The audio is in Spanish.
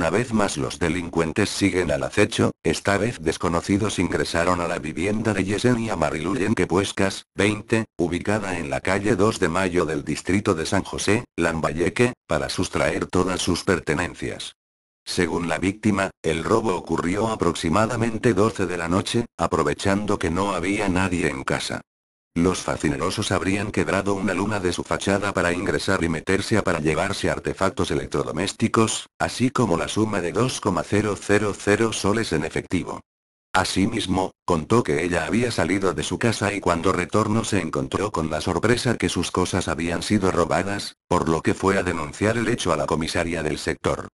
Una vez más los delincuentes siguen al acecho, esta vez desconocidos ingresaron a la vivienda de Yesenia Mariluyen Puescas, 20, ubicada en la calle 2 de Mayo del distrito de San José, Lambayeque, para sustraer todas sus pertenencias. Según la víctima, el robo ocurrió aproximadamente 12 de la noche, aprovechando que no había nadie en casa. Los facinerosos habrían quebrado una luna de su fachada para ingresar y meterse a para llevarse artefactos electrodomésticos, así como la suma de 2,000 soles en efectivo. Asimismo, contó que ella había salido de su casa y cuando retorno se encontró con la sorpresa que sus cosas habían sido robadas, por lo que fue a denunciar el hecho a la comisaría del sector.